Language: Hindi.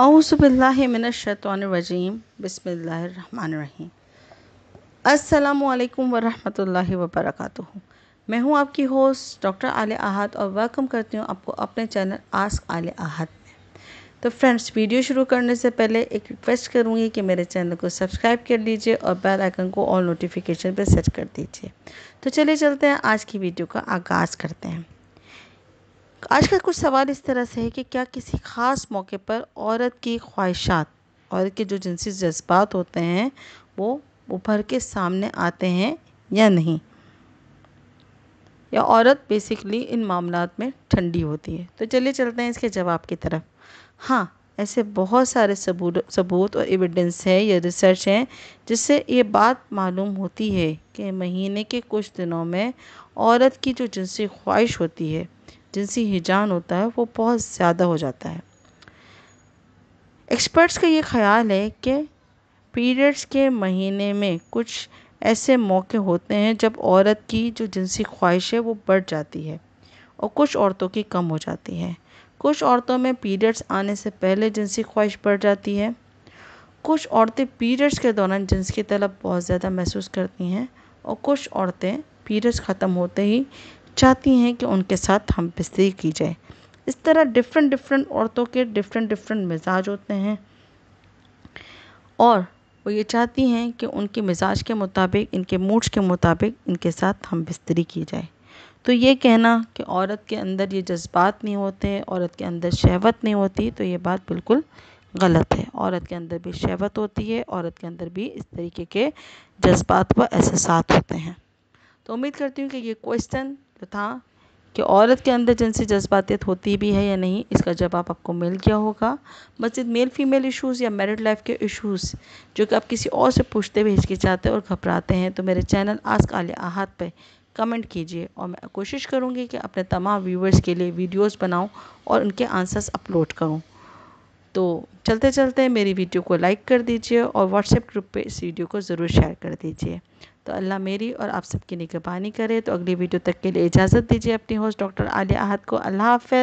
आउसबिल्लिमिनशतवानरजीम बसमीम अल्लाम वरहमल वर्क मैं हूं आपकी होस्ट डॉक्टर आल आहत और वेलकम करती हूं आपको अपने चैनल आस्क आल आहत में तो फ्रेंड्स वीडियो शुरू करने से पहले एक रिक्वेस्ट करूंगी कि मेरे चैनल को सब्सक्राइब कर लीजिए और बेल आइकन को ऑल नोटिफिकेशन पर सेट कर दीजिए तो चलिए चलते हैं आज की वीडियो का आगाज़ करते हैं आज का कुछ सवाल इस तरह से है कि क्या किसी ख़ास मौके पर औरत की ख्वाहिशात औरत के जो जिनसी जज्बात होते हैं वो उभर के सामने आते हैं या नहीं या औरत बेसिकली इन मामलों में ठंडी होती है तो चलिए चलते हैं इसके जवाब की तरफ हाँ ऐसे बहुत सारे सबूत सबूत और एविडेंस हैं या रिसर्च हैं जिससे ये बात मालूम होती है कि महीने के कुछ दिनों में औरत की जो जिनसी ख्वाहिश होती है जिनसी हिजान होता है वो बहुत ज़्यादा हो जाता है एक्सपर्ट्स का ये ख्याल है कि पीरियड्स के महीने में कुछ ऐसे मौके होते हैं जब औरत की जो जिनसी ख्वाहिश है वो बढ़ जाती है और कुछ औरतों की कम हो जाती है कुछ औरतों में पीरियड्स आने से पहले जिनसी ख्वाहिश बढ़ जाती है कुछ औरतें पीरियड्स के दौरान जिन्स की तलब बहुत ज़्यादा महसूस करती हैं और कुछ औरतें पीरियड्स ख़त्म होते ही चाहती हैं कि उनके साथ हम बिस्तरी की जाए इस तरह डिफरेंट डिफरेंट औरतों के डिफरेंट डिफरेंट मिजाज होते हैं और वो ये चाहती हैं कि उनके मिजाज के मुताबिक इनके मूड्स के मुताबिक इनके साथ हम बिस्तरी की जाए तो ये कहना कि औरत के अंदर ये जज्बात नहीं होते औरत के अंदर शहवत नहीं होती तो ये बात बिल्कुल गलत है औरत के अंदर भी शहवत होती है औरत के अंदर भी इस तरीके के जज्बात व एहसास होते हैं तो उम्मीद करती हूँ कि ये क्वेश्चन तथा कि औरत के अंदर जिनसी जज्बातियत होती भी है या नहीं इसका जवाब आपको मिल गया होगा मस्जिद मेल फीमेल इश्यूज़ या मैरिड लाइफ के इश्यूज़ जो कि आप किसी और से पूछते हुए हिचकिचाते और घबराते हैं तो मेरे चैनल आस्क आलिया आहत पर कमेंट कीजिए और मैं कोशिश करूँगी कि अपने तमाम व्यूवर्स के लिए वीडियोज़ बनाऊँ और उनके आंसर्स अपलोड करूँ तो चलते चलते मेरी वीडियो को लाइक कर दीजिए और व्हाट्सएप ग्रुप पे इस वीडियो को ज़रूर शेयर कर दीजिए तो अल्लाह मेरी और आप सबकी निगरबानी करे तो अगली वीडियो तक के लिए इजाज़त दीजिए अपनी होस्ट डॉक्टर आलिया आहद को अल्लाह हाफ़